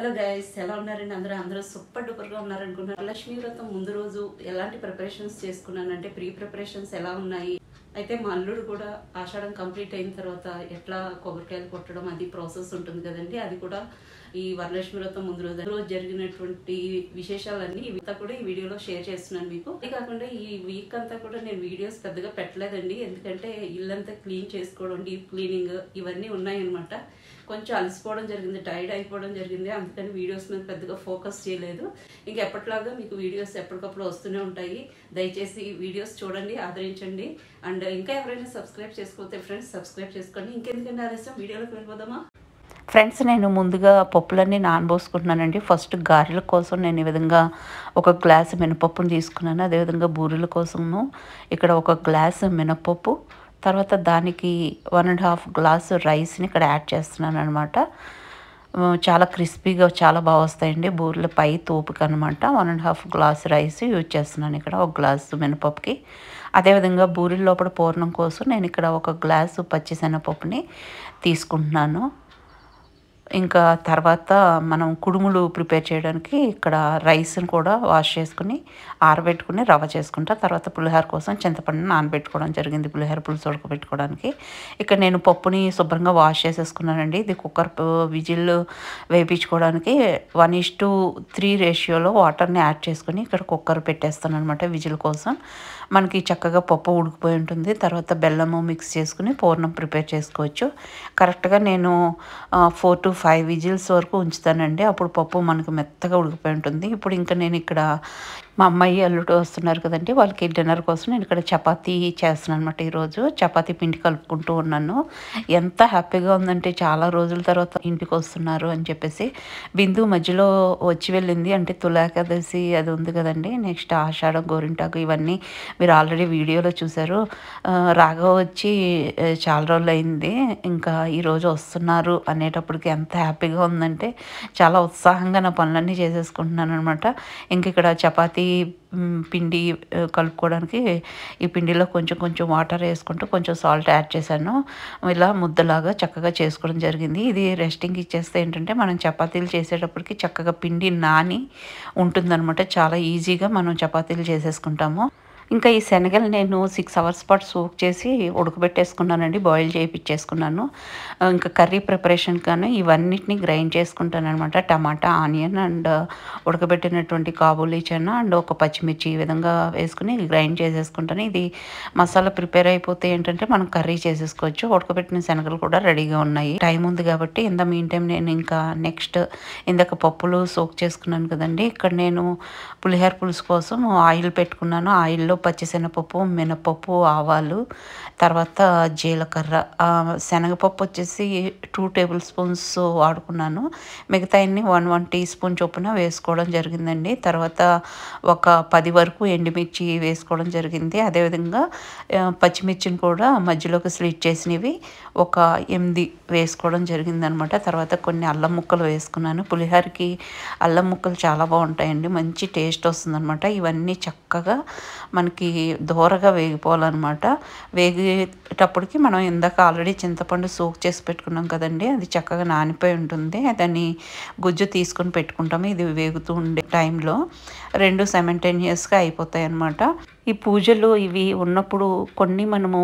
hello guys ఎలా ఉన్నారండి అందరూ అందరూ సూపర్ డూపర్గా ఉన్నారనుకుంటున్నారు లక్ష్మీ వ్రతం ముందు రోజు ఎలాంటి ప్రిపరేషన్స్ చేసుకున్నానంటే ప్రీ ప్రిపరేషన్స్ ఎలా ఉన్నాయి అయితే మా అల్లుడు కూడా ఆషాఢం కంప్లీట్ అయిన తర్వాత ఎట్లా కొబ్బరికాయలు కొట్టడం అది ప్రాసెస్ ఉంటుంది కదండి అది కూడా ఈ వరలక్ష్మి వ్రతం ముందు రోజు రోజు జరిగినటువంటి విశేషాలన్నీ ఇంతా కూడా ఈ వీడియోలో షేర్ చేస్తున్నాను మీకు అది కాకుండా ఈ వీక్ అంతా కూడా నేను వీడియోస్ పెద్దగా పెట్టలేదండి ఎందుకంటే ఇల్లంతా క్లీన్ చేసుకోవడం డీప్ క్లీనింగ్ ఇవన్నీ ఉన్నాయన్నమాట కొంచెం అలసిపోవడం జరిగింది టైర్డ్ అయిపోవడం జరిగింది అందుకని వీడియోస్ మీద పెద్దగా ఫోకస్ చేయలేదు ఎప్పటిలాగా మీకు వీడియోస్ ఎప్పటికప్పుడు వస్తూనే ఉంటాయి దయచేసి వీడియోస్ చూడండి ఆదరించండి అండ్ ఇంకా ఎవరైనా సబ్స్క్రైబ్ చేసుకోతే ఫ్రెండ్స్ సబ్స్క్రైబ్ చేసుకోండి ఇంకెందుకంటే ఆలస్యం వీడియోలోకి వెళ్ళిపోదామా ఫ్రెండ్స్ నేను ముందుగా పప్పులన్నీ నానబోసుకుంటున్నానండి ఫస్ట్ గారెల కోసం నేను ఈ విధంగా ఒక గ్లాసు మినపప్పును తీసుకున్నాను అదేవిధంగా బూరెల కోసము ఇక్కడ ఒక గ్లాసు మినపప్పు తర్వాత దానికి వన్ అండ్ హాఫ్ గ్లాసు రైస్ని ఇక్కడ యాడ్ చేస్తున్నాను అనమాట చాలా క్రిస్పీగా చాలా బాగా వస్తాయండి బూరెల పై తోపుకి అనమాట one and half glass rice use చేస్తున్నాను ఇక్కడ ఒక గ్లాసు మినపప్పుకి అదేవిధంగా బూరెల లోపల పూర్ణం కోసం నేను ఇక్కడ ఒక గ్లాసు పచ్చిశనగపప్పుని తీసుకుంటున్నాను ఇంకా తర్వాత మనం కుడుములు ప్రిపేర్ చేయడానికి ఇక్కడ రైస్ని కూడా వాష్ చేసుకుని ఆరబెట్టుకుని రవ్వ చేసుకుంటా తర్వాత పులిహోర కోసం చింతపండు నానబెట్టుకోవడం జరిగింది పులిహోర పులుసు ఉడకబెట్టుకోవడానికి ఇక్కడ నేను పప్పుని శుభ్రంగా వాష్ చేసేసుకున్నానండి ఇది కుక్కర్ విజిల్ వేయించుకోవడానికి వన్ ఇస్ టు త్రీ రేషియోలో వాటర్ని యాడ్ చేసుకుని ఇక్కడ కుక్కర్ పెట్టేస్తాను అనమాట విజిల్ కోసం మనకి చక్కగా పప్పు ఉడికిపోయి ఉంటుంది తర్వాత బెల్లము మిక్స్ చేసుకుని పూర్ణం ప్రిపేర్ చేసుకోవచ్చు కరెక్ట్గా నేను ఫోర్ టు ఫైవ్ విజిల్స్ వరకు ఉంచుతానండి అప్పుడు పప్పు మనకు మెత్తగా ఉడికిపోయి ఉంటుంది ఇప్పుడు ఇంకా నేను ఇక్కడ మా అమ్మాయి అల్లుడు వస్తున్నారు కదండి వాళ్ళకి డిన్నర్ కోసం నేను ఇక్కడ చపాతీ చేస్తున్నాను అనమాట ఈరోజు చపాతీ పిండి కలుపుకుంటూ ఉన్నాను ఎంత హ్యాపీగా ఉందంటే చాలా రోజుల తర్వాత ఇంటికి వస్తున్నారు అని చెప్పేసి బిందు మధ్యలో వచ్చి వెళ్ళింది అంటే తులాకాదశి అది ఉంది కదండి నెక్స్ట్ ఆషాఢం గోరింటాకు ఇవన్నీ మీరు ఆల్రెడీ వీడియోలో చూశారు రాఘవ వచ్చి చాలా రోజులు అయింది ఇంకా ఈరోజు వస్తున్నారు అనేటప్పటికి ఎంత హ్యాపీగా ఉందంటే చాలా ఉత్సాహంగా నా పనులన్నీ చేసేసుకుంటున్నాను అనమాట ఇంక ఇక్కడ చపాతీ పిండి కలుపుకోవడానికి ఈ పిండిలో కొంచెం కొంచెం వాటర్ వేసుకుంటూ కొంచెం సాల్ట్ యాడ్ చేశాను ఇలా ముద్దలాగా చక్కగా చేసుకోవడం జరిగింది ఇది రెస్టింగ్ ఇచ్చేస్తే ఏంటంటే మనం చపాతీలు చేసేటప్పటికి చక్కగా పిండి నాని ఉంటుందన్నమాట చాలా ఈజీగా మనం చపాతీలు చేసేసుకుంటాము ఇంకా ఈ శనగలు నేను సిక్స్ అవర్స్ పాటు సోక్ చేసి ఉడకబెట్టేసుకున్నానండి బాయిల్ చేయించేసుకున్నాను ఇంకా కర్రీ ప్రిపరేషన్ కానీ ఇవన్నిటిని గ్రైండ్ చేసుకుంటాను అనమాట టమాటా ఆనియన్ అండ్ ఉడకబెట్టినటువంటి కాబూలీ చెన్న అండ్ ఒక పచ్చిమిర్చి ఈ విధంగా వేసుకుని గ్రైండ్ చేసేసుకుంటాను ఇది మసాలా ప్రిపేర్ అయిపోతే ఏంటంటే మనం కర్రీ చేసేసుకోవచ్చు ఉడకబెట్టిన శనగలు కూడా రెడీగా ఉన్నాయి టైం ఉంది కాబట్టి ఇంత మీన్ టైం నేను ఇంకా నెక్స్ట్ ఇందాక పప్పులు సోక్ చేసుకున్నాను కదండి ఇక్కడ నేను పులిహోర పులుసు కోసం ఆయిల్ పెట్టుకున్నాను ఆయిల్లో పచ్చిశనగపప్పు మినపప్పు ఆవాలు తర్వాత జీలకర్ర శనగపప్పు వచ్చేసి టూ టేబుల్ స్పూన్స్ వాడుకున్నాను మిగతా అన్ని వన్ వన్ టీ స్పూన్ చొప్పున వేసుకోవడం జరిగిందండి తర్వాత ఒక పది వరకు ఎండుమిర్చి వేసుకోవడం జరిగింది అదేవిధంగా పచ్చిమిర్చిని కూడా మధ్యలోకి స్లిట్ చేసినవి ఒక ఎనిమిది వేసుకోవడం జరిగిందనమాట తర్వాత కొన్ని అల్లం ముక్కలు వేసుకున్నాను పులిహోరకి అల్లం ముక్కలు చాలా బాగుంటాయండి మంచి టేస్ట్ వస్తుందన్నమాట ఇవన్నీ చక్కగా మనకి మనకి దూరగా వేగిపోవాలన్నమాట వేగేటప్పటికి మనం ఇందాక ఆల్రెడీ చింతపండు సోక్ చేసి పెట్టుకున్నాం కదండి అది చక్కగా నానిపోయి ఉంటుంది దాన్ని గుజ్జు తీసుకొని పెట్టుకుంటాము ఇది వేగుతూ ఉండే టైంలో రెండు సెమెంటేనియస్గా అయిపోతాయి అన్నమాట ఈ పూజలు ఇవి ఉన్నప్పుడు కొన్ని మనము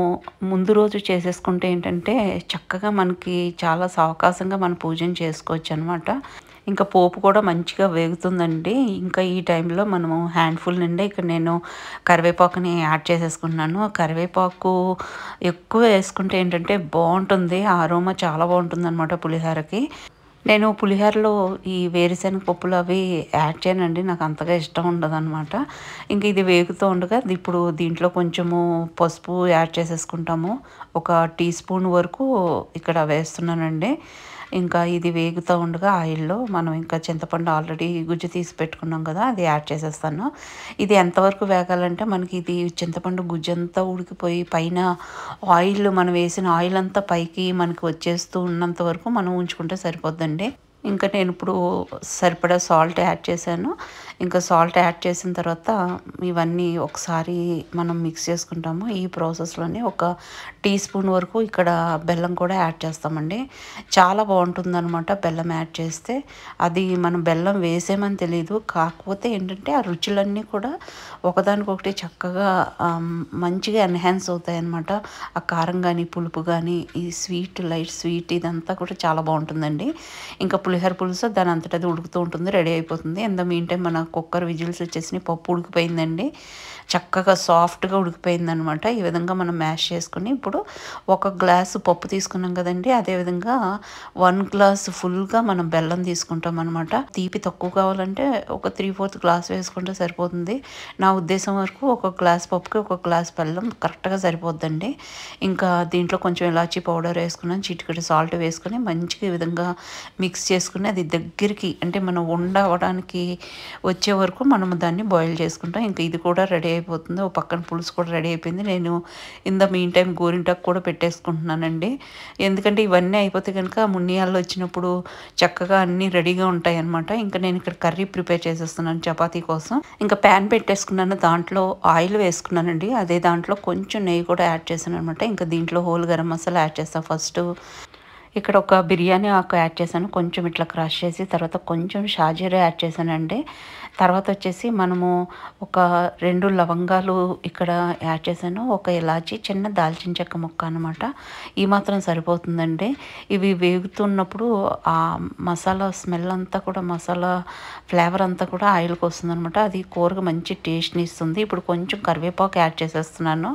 ముందు రోజు చేసేసుకుంటే ఏంటంటే చక్కగా మనకి చాలా సావకాశంగా మనం పూజను చేసుకోవచ్చు అనమాట ఇంకా పోపు కూడా మంచిగా వేగుతుందండి ఇంకా ఈ టైంలో మనము హ్యాండ్ఫుల్ నిండా ఇక్కడ నేను కరివేపాకుని యాడ్ చేసేసుకుంటున్నాను కరివేపాకు ఎక్కువ వేసుకుంటే ఏంటంటే బాగుంటుంది ఆరోమా చాలా బాగుంటుంది అనమాట పులిహోరకి నేను పులిహోరలో ఈ వేరుశెనగ పప్పులు అవి యాడ్ చేయనండి నాకు అంతగా ఇష్టం ఉండదు అనమాట ఇంకా ఇది వేగుతూ ఉండగా ఇప్పుడు దీంట్లో కొంచెము పసుపు యాడ్ చేసేసుకుంటాము ఒక టీ స్పూన్ వరకు ఇక్కడ వేస్తున్నానండి ఇంకా ఇది వేగుతూ ఉండగా ఆయిల్లో మనం ఇంకా చింతపండు ఆల్రెడీ గుజ్జు తీసి పెట్టుకున్నాం కదా అది యాడ్ చేసేస్తాను ఇది ఎంతవరకు వేగాలంటే మనకి ఇది చింతపండు గుజ్జు అంతా ఉడికిపోయి పైన ఆయిల్ మనం వేసిన ఆయిల్ అంతా పైకి మనకి వచ్చేస్తూ ఉన్నంత వరకు మనం ఉంచుకుంటే సరిపోద్దండి ఇంకా నేను ఇప్పుడు సరిపడా సాల్ట్ యాడ్ చేశాను ఇంకా సాల్ట్ యాడ్ చేసిన తర్వాత ఇవన్నీ ఒకసారి మనం మిక్స్ చేసుకుంటాము ఈ ప్రాసెస్లోనే ఒక టీ స్పూన్ వరకు ఇక్కడ బెల్లం కూడా యాడ్ చేస్తామండి చాలా బాగుంటుందన్నమాట బెల్లం యాడ్ చేస్తే అది మనం బెల్లం వేసేమని తెలియదు కాకపోతే ఏంటంటే ఆ రుచులన్నీ కూడా ఒకదానికొకటి చక్కగా మంచిగా ఎన్హాన్స్ అవుతాయి అన్నమాట ఆ కారం కానీ పులుపు కానీ ఈ స్వీట్ లైట్ స్వీట్ ఇదంతా కూడా చాలా బాగుంటుందండి ఇంకా పులిహోర పులుసు దాని అంతటది ఉడుకుతూ ఉంటుంది రెడీ అయిపోతుంది ఎంత మీన్ టైం మన నాకు కుక్కర్ విజిల్స్ వచ్చేసి పప్పు ఉడికిపోయిందండి చక్కగా సాఫ్ట్గా ఉడికిపోయిందనమాట ఈ విధంగా మనం మ్యాష్ చేసుకుని ఇప్పుడు ఒక గ్లాసు పప్పు తీసుకున్నాం కదండి అదేవిధంగా వన్ గ్లాస్ ఫుల్గా మనం బెల్లం తీసుకుంటాం అనమాట తీపి తక్కువ కావాలంటే ఒక త్రీ ఫోర్త్ గ్లాస్ వేసుకుంటే సరిపోతుంది నా ఉద్దేశం వరకు ఒక గ్లాస్ పప్పుకి ఒక గ్లాస్ బెల్లం కరెక్ట్గా సరిపోద్దండి ఇంకా దీంట్లో కొంచెం ఇలాచీ పౌడర్ వేసుకున్నాను చిటికటి సాల్ట్ వేసుకుని మంచిగా ఈ విధంగా మిక్స్ చేసుకుని అది దగ్గరికి అంటే మనం ఉండవడానికి వచ్చే వరకు మనం దాన్ని బాయిల్ చేసుకుంటాం ఇంకా ఇది కూడా రెడీ అయిపోతుంది ఓ పక్కన పులుసు కూడా రెడీ అయిపోయింది నేను ఇన్ మీన్ టైం గోరింటాకు కూడా పెట్టేసుకుంటున్నానండి ఎందుకంటే ఇవన్నీ అయిపోతే కనుక మున్నియాలు వచ్చినప్పుడు చక్కగా అన్నీ రెడీగా ఉంటాయి అనమాట ఇంకా నేను ఇక్కడ కర్రీ ప్రిపేర్ చేసేస్తున్నాను చపాతీ కోసం ఇంకా ప్యాన్ పెట్టేసుకున్నాను దాంట్లో ఆయిల్ వేసుకున్నానండి అదే దాంట్లో కొంచెం నెయ్యి కూడా యాడ్ చేశాను అనమాట ఇంకా దీంట్లో హోల్ గరం మసాలా యాడ్ చేస్తాను ఫస్ట్ ఇక్కడ ఒక బిర్యానీ ఆకు యాడ్ చేశాను కొంచెం ఇట్లా క్రష్ చేసి తర్వాత కొంచెం షాజీరా యాడ్ చేశానండి తర్వాత వచ్చేసి మనము ఒక రెండు లవంగాలు ఇక్కడ యాడ్ చేశాను ఒక ఇలాచి చిన్న దాల్చిన చెక్క ముక్క అనమాట ఈ మాత్రం సరిపోతుందండి ఇవి వేగుతున్నప్పుడు ఆ మసాలా స్మెల్ అంతా కూడా మసాలా ఫ్లేవర్ అంతా కూడా ఆయిల్కి వస్తుంది అది కూరగా మంచి టేస్ట్ని ఇస్తుంది ఇప్పుడు కొంచెం కరివేపాకు యాడ్ చేసేస్తున్నాను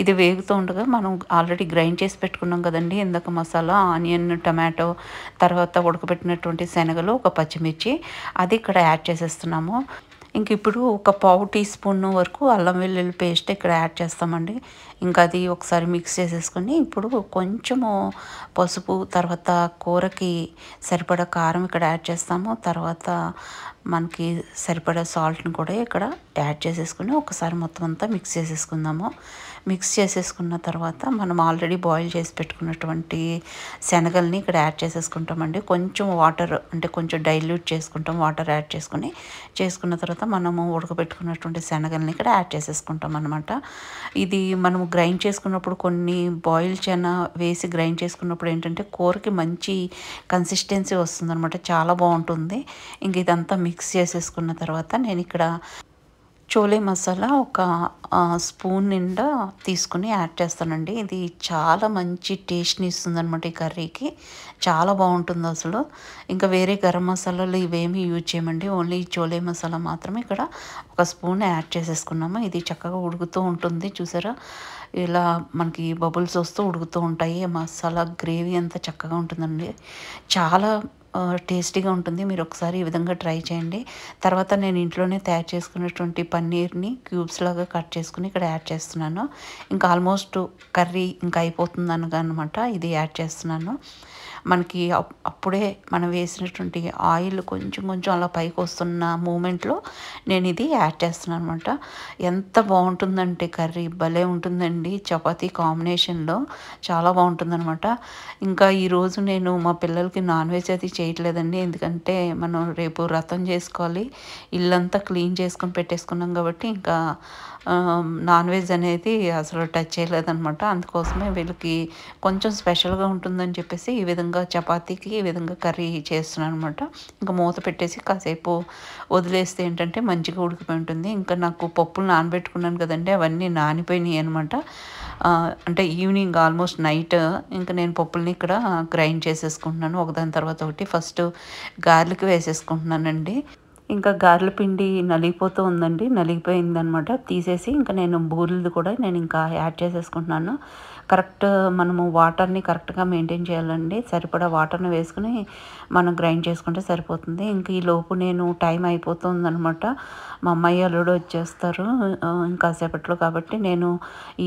ఇది వేగుతూ ఉండగా మనం ఆల్రెడీ గ్రైండ్ చేసి పెట్టుకున్నాం కదండి ఇందాక మసాలా ఆనియన్ టమాటో తర్వాత ఉడకబెట్టినటువంటి శనగలు ఒక పచ్చిమిర్చి అది ఇక్కడ యాడ్ చేసేస్తున్నాము ఇంక ఇప్పుడు ఒక పావు టీ స్పూన్ వరకు అల్లం వెల్లుల్లి పేస్ట్ ఇక్కడ యాడ్ చేస్తామండి ఇంకా అది ఒకసారి మిక్స్ చేసేసుకొని ఇప్పుడు కొంచెము పసుపు తర్వాత కూరకి సరిపడా కారం ఇక్కడ యాడ్ చేస్తాము తర్వాత మనకి సరిపడా సాల్ట్ని కూడా ఇక్కడ యాడ్ చేసేసుకొని ఒకసారి మొత్తం అంతా మిక్స్ చేసేసుకుందాము మిక్స్ చేసేసుకున్న తర్వాత మనం ఆల్రెడీ బాయిల్ చేసి పెట్టుకున్నటువంటి శనగల్ని ఇక్కడ యాడ్ చేసేసుకుంటామండి కొంచెం వాటర్ అంటే కొంచెం డైల్యూట్ చేసుకుంటాం వాటర్ యాడ్ చేసుకుని చేసుకున్న తర్వాత మనము ఉడకబెట్టుకున్నటువంటి శనగల్ని ఇక్కడ యాడ్ చేసేసుకుంటాం అనమాట ఇది మనము గ్రైండ్ చేసుకున్నప్పుడు కొన్ని బాయిల్ చెన వేసి గ్రైండ్ చేసుకున్నప్పుడు ఏంటంటే కూరకి మంచి కన్సిస్టెన్సీ వస్తుందన్నమాట చాలా బాగుంటుంది ఇంక ఇదంతా మిక్స్ చేసేసుకున్న తర్వాత నేను ఇక్కడ చోలే మసాలా ఒక స్పూన్ నిండా తీసుకుని యాడ్ చేస్తానండి ఇది చాలా మంచి టేస్ట్ని ఇస్తుంది అనమాట ఈ కర్రీకి చాలా బాగుంటుంది అసలు ఇంకా వేరే గరం మసాలాలు ఇవేమీ యూజ్ చేయమండి ఓన్లీ చోలే మసాలా మాత్రమే ఇక్కడ ఒక స్పూన్ యాడ్ చేసేసుకున్నాము ఇది చక్కగా ఉడుకుతూ ఉంటుంది చూసారా ఇలా మనకి బబుల్స్ వస్తూ ఉడుకుతూ ఉంటాయి మసాలా గ్రేవీ అంతా చక్కగా ఉంటుందండి చాలా టేస్టీగా ఉంటుంది మీరు ఒకసారి ఈ విధంగా ట్రై చేయండి తర్వాత నేను ఇంట్లోనే తయారు చేసుకున్నటువంటి పన్నీర్ని క్యూబ్స్ లాగా కట్ చేసుకుని ఇక్కడ యాడ్ చేస్తున్నాను ఇంకా ఆల్మోస్ట్ కర్రీ ఇంకా అయిపోతుంది అనమాట ఇది యాడ్ చేస్తున్నాను మనకి అప్పుడే మనం వేసినటువంటి ఆయిల్ కొంచెం కొంచెం అలా పైకి వస్తున్న మూమెంట్లో నేను ఇది యాడ్ చేస్తున్నాను అనమాట ఎంత బాగుంటుందంటే కర్రీ భలే ఉంటుందండి చపాతి కాంబినేషన్లో చాలా బాగుంటుందన్నమాట ఇంకా ఈరోజు నేను మా పిల్లలకి నాన్ వెజ్ అది చేయట్లేదండి ఎందుకంటే మనం రేపు రతం చేసుకోవాలి ఇల్లంతా క్లీన్ చేసుకొని పెట్టేసుకున్నాం కాబట్టి ఇంకా నాన్ వెజ్ అనేది అసలు టచ్ చేయలేదన్నమాట అందుకోసమే వీళ్ళకి కొంచెం స్పెషల్గా ఉంటుందని చెప్పేసి ఈ విధంగా విధంగా చపాతీకి ఈ విధంగా కర్రీ చేస్తున్నాను అనమాట ఇంకా మూత పెట్టేసి కాసేపు వదిలేస్తే ఏంటంటే మంచిగా ఉడికిపోయి ఉంటుంది ఇంకా నాకు పప్పులు నానబెట్టుకున్నాను కదండి అవన్నీ నానిపోయినాయి అనమాట అంటే ఈవినింగ్ ఆల్మోస్ట్ నైట్ ఇంకా నేను పప్పుల్ని ఇక్కడ గ్రైండ్ చేసేసుకుంటున్నాను ఒకదాని తర్వాత ఒకటి ఫస్ట్ గార్లిక్ వేసేసుకుంటున్నానండి ఇంకా గార్ల పిండి నలిగిపోతూ ఉందండి నలిగిపోయిందనమాట తీసేసి ఇంకా నేను బూరెలు కూడా నేను ఇంకా యాడ్ చేసేసుకుంటున్నాను కరెక్ట్ మనము వాటర్ని కరెక్ట్గా మెయింటైన్ చేయాలండి సరిపడా వాటర్ని వేసుకుని మనం గ్రైండ్ చేసుకుంటే సరిపోతుంది ఇంక ఈ లోపు నేను టైం అయిపోతుంది అనమాట మా అమ్మాయి అల్లుడు వచ్చేస్తారు ఇంకాసేపట్లో కాబట్టి నేను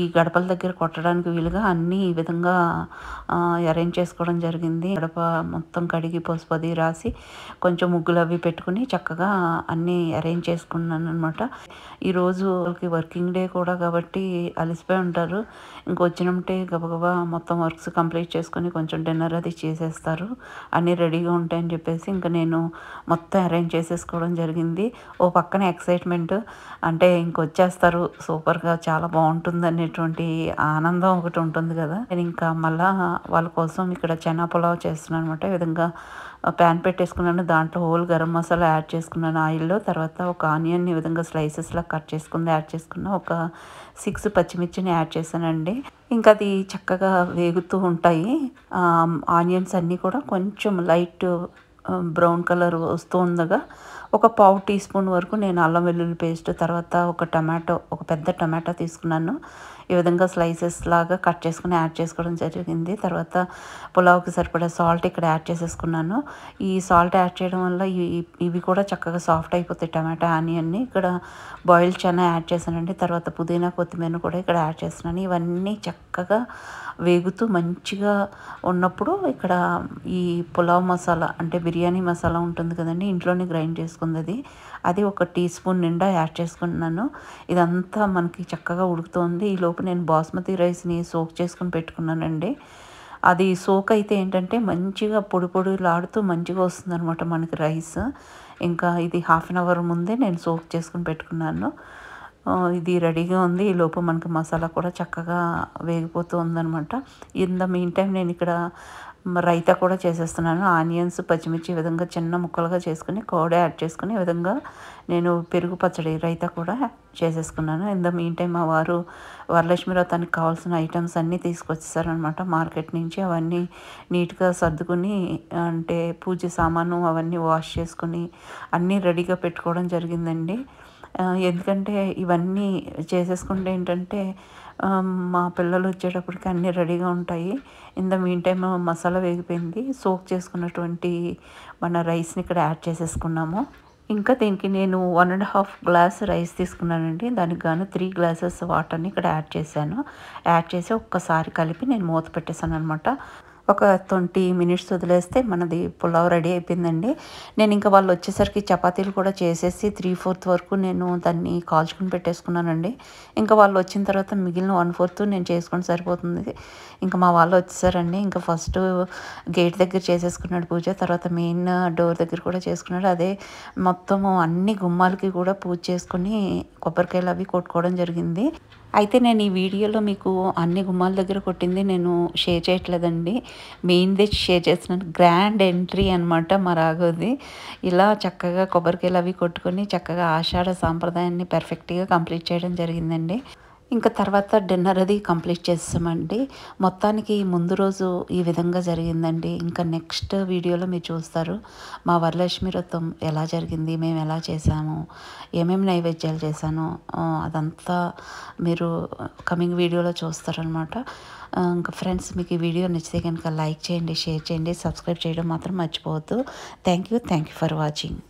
ఈ గడపల దగ్గర కొట్టడానికి వీలుగా అన్నీ ఈ విధంగా అరేంజ్ చేసుకోవడం జరిగింది గడప మొత్తం కడిగి పసుపు అది రాసి కొంచెం ముగ్గులు అవి పెట్టుకుని చక్కగా అన్నీ అరేంజ్ చేసుకున్నాను అనమాట ఈరోజు వాళ్ళకి వర్కింగ్ డే కూడా కాబట్టి అలసిపోయి ఉంటారు ఇంకొచ్చినట్టే అంటే గబగబా మొత్తం వర్క్స్ కంప్లీట్ చేసుకుని కొంచెం డిన్నర్ అది చేసేస్తారు అన్నీ రెడీగా ఉంటాయని చెప్పేసి ఇంకా నేను మొత్తం అరేంజ్ చేసేసుకోవడం జరిగింది ఓ పక్కన ఎక్సైట్మెంట్ అంటే ఇంకొచ్చేస్తారు సూపర్గా చాలా బాగుంటుంది అనేటువంటి ఆనందం ఒకటి ఉంటుంది కదా నేను ఇంకా మళ్ళా వాళ్ళ కోసం ఇక్కడ చెనా పులావ్ చేస్తున్నాను అనమాట విధంగా ప్యాన్ పెట్టేసుకున్నాను దాంట్లో హోల్ గరం మసాలా యాడ్ చేసుకున్నాను ఆయిల్లో తర్వాత ఒక ఆనియన్ని ఈ విధంగా స్లైసెస్లా కట్ చేసుకుంది యాడ్ చేసుకున్న ఒక సిక్స్ పచ్చిమిర్చిని యాడ్ చేశానండి ఇంకా అది చక్కగా వేగుతూ ఉంటాయి ఆనియన్స్ అన్నీ కూడా కొంచెం లైట్ బ్రౌన్ కలర్ వస్తూ ఉండగా ఒక పావు టీ స్పూన్ వరకు నేను అల్లం వెల్లుల్లి పేస్ట్ తర్వాత ఒక టమాటో ఒక పెద్ద టమాటా తీసుకున్నాను ఈ విధంగా స్లైసెస్ లాగా కట్ చేసుకుని యాడ్ చేసుకోవడం జరిగింది తర్వాత పులావ్కి సరిపడే సాల్ట్ ఇక్కడ యాడ్ చేసేసుకున్నాను ఈ సాల్ట్ యాడ్ చేయడం వల్ల ఇవి కూడా చక్కగా సాఫ్ట్ అయిపోతాయి టమాటా ఆనియన్ని ఇక్కడ బాయిల్ చనా యాడ్ చేశానండి తర్వాత పుదీనా కొత్తిమీర కూడా ఇక్కడ యాడ్ చేస్తున్నాను ఇవన్నీ చక్కగా వేగుతూ మంచిగా ఉన్నప్పుడు ఇక్కడ ఈ పులావ్ మసాలా అంటే బిర్యానీ మసాలా ఉంటుంది కదండి ఇంట్లోనే గ్రైండ్ చేసుకుంది అది ఒక టీ స్పూన్ నిండా యాడ్ చేసుకుంటున్నాను ఇదంతా మనకి చక్కగా ఉడుకుతోంది ఈ లోపు నేను బాస్మతి రైస్ని సోక్ చేసుకుని పెట్టుకున్నానండి అది సోక్ అయితే ఏంటంటే మంచిగా పొడి పొడిలాడుతూ మంచిగా వస్తుంది అనమాట మనకి రైస్ ఇంకా ఇది హాఫ్ అన్ అవర్ ముందే నేను సోక్ చేసుకుని పెట్టుకున్నాను ఇది రెడీగా ఉంది ఈ లోపు మనకి మసాలా కూడా చక్కగా వేగిపోతూ ఉందనమాట ఇన్ ద మెయిన్ టైం నేను ఇక్కడ రైతా కూడా చేసేస్తున్నాను ఆనియన్స్ పచ్చిమిర్చి ఈ విధంగా చిన్న ముక్కలుగా చేసుకుని కోడ యాడ్ చేసుకుని ఈ విధంగా నేను పెరుగు పచ్చడి రైతా కూడా చేసేసుకున్నాను ఇంత మీన్ టైం మా వారు వరలక్ష్మి వ్రతానికి కావాల్సిన ఐటమ్స్ అన్నీ తీసుకొచ్చేసారనమాట మార్కెట్ నుంచి అవన్నీ నీట్గా సర్దుకుని అంటే పూజ సామాను అవన్నీ వాష్ చేసుకుని అన్నీ రెడీగా పెట్టుకోవడం జరిగిందండి ఎందుకంటే ఇవన్నీ చేసేసుకుంటే ఏంటంటే మా పిల్లలు వచ్చేటప్పటికి అన్నీ రెడీగా ఉంటాయి ఇంత మీన్ టైమ్ మసాలా వేగిపోయింది సోక్ చేసుకున్నటువంటి మన రైస్ని ఇక్కడ యాడ్ చేసేసుకున్నాము ఇంకా దీనికి నేను one and half glass rice తీసుకున్నానండి దానికి గాను త్రీ గ్లాసెస్ వాటర్ని ఇక్కడ యాడ్ చేశాను యాడ్ చేసి ఒక్కసారి కలిపి నేను మూత పెట్టేశాను అనమాట ఒక ట్వంటీ మినిట్స్ వదిలేస్తే మనది పులావ్ రెడీ అయిపోయిందండి నేను ఇంకా వాళ్ళు వచ్చేసరికి చపాతీలు కూడా చేసేసి త్రీ ఫోర్త్ వరకు నేను దాన్ని కాల్చుకుని పెట్టేసుకున్నానండి ఇంకా వాళ్ళు వచ్చిన తర్వాత మిగిలిన వన్ ఫోర్త్ నేను చేసుకుని సరిపోతుంది ఇంకా మా వాళ్ళు వచ్చేసారండి ఇంకా ఫస్ట్ గేట్ దగ్గర చేసేసుకున్నాడు పూజ తర్వాత మెయిన్ డోర్ దగ్గర కూడా చేసుకున్నాడు అదే మొత్తము అన్ని గుమ్మాలకి కూడా పూజ చేసుకుని కొబ్బరికాయలు అవి కొట్టుకోవడం జరిగింది అయితే నేను ఈ వీడియోలో మీకు అన్ని గుమ్మాల దగ్గర కొట్టింది నేను షేర్ చేయట్లేదండి మెయిన్దే షేర్ చేసిన గ్రాండ్ ఎంట్రీ అనమాట మా రాఘోది ఇలా చక్కగా కొబ్బరికాయలు అవి కొట్టుకొని చక్కగా ఆషాఢ సాంప్రదాయాన్ని పర్ఫెక్ట్గా కంప్లీట్ చేయడం జరిగిందండి ఇంకా తర్వాత డిన్నర్ అది కంప్లీట్ చేస్తామండి మొత్తానికి ముందు రోజు ఈ విధంగా జరిగిందండి ఇంకా నెక్స్ట్ వీడియోలో మీరు చూస్తారు మా వరలక్ష్మి వ్రతం ఎలా జరిగింది మేము ఎలా చేసాము ఏమేమి నైవేద్యాలు చేశాను అదంతా మీరు కమింగ్ వీడియోలో చూస్తారనమాట ఇంకా ఫ్రెండ్స్ మీకు ఈ వీడియో నచ్చితే కనుక లైక్ చేయండి షేర్ చేయండి సబ్స్క్రైబ్ చేయడం మాత్రం మర్చిపోవద్దు thank you thank you for watching